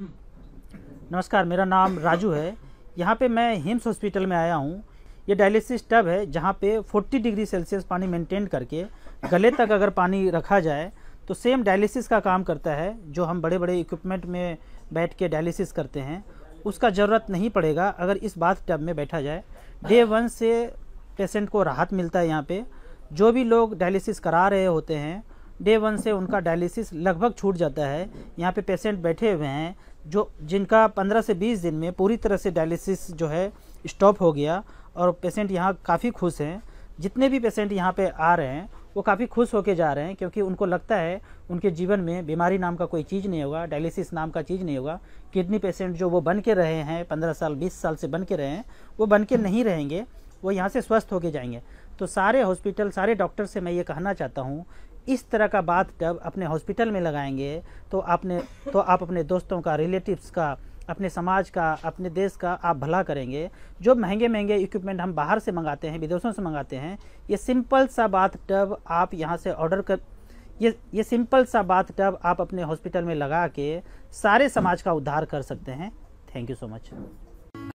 नमस्कार मेरा नाम राजू है यहाँ पे मैं हिम्स हॉस्पिटल में आया हूँ ये डायलिसिस टब है जहाँ पे 40 डिग्री सेल्सियस पानी मेंटेन करके गले तक अगर पानी रखा जाए तो सेम डायलिसिस का काम करता है जो हम बड़े बड़े इक्विपमेंट में बैठ के डायलिसिस करते हैं उसका ज़रूरत नहीं पड़ेगा अगर इस बाथ टब में बैठा जाए डे वन से पेशेंट को राहत मिलता है यहाँ पर जो भी लोग डायलिसिस करा रहे होते हैं डे वन से उनका डायलिसिस लगभग छूट जाता है यहाँ पे पेशेंट बैठे हुए हैं जो जिनका 15 से 20 दिन में पूरी तरह से डायलिसिस जो है स्टॉप हो गया और पेशेंट यहाँ काफ़ी खुश हैं जितने भी पेशेंट यहाँ पे आ रहे हैं वो काफ़ी खुश होकर जा रहे हैं क्योंकि उनको लगता है उनके जीवन में बीमारी नाम का कोई चीज़ नहीं होगा डायलिसिस नाम का चीज़ नहीं होगा किडनी पेशेंट जो वो बन के रहे हैं पंद्रह साल बीस साल से बन के रहे हैं वो बन के नहीं रहेंगे वो यहाँ से स्वस्थ होके जाएंगे तो सारे हॉस्पिटल सारे डॉक्टर से मैं ये कहना चाहता हूँ इस तरह का बात टब अपने हॉस्पिटल में लगाएंगे तो आपने तो आप अपने दोस्तों का रिलेटिव्स का अपने समाज का अपने देश का आप भला करेंगे जो महंगे महंगे इक्विपमेंट हम बाहर से मंगाते हैं विदेशों से मंगाते हैं ये सिंपल सा बात टब आप यहाँ से ऑर्डर कर ये ये सिंपल सा बात टब आप अपने हॉस्पिटल में लगा के सारे समाज का उद्धार कर सकते हैं थैंक यू सो मच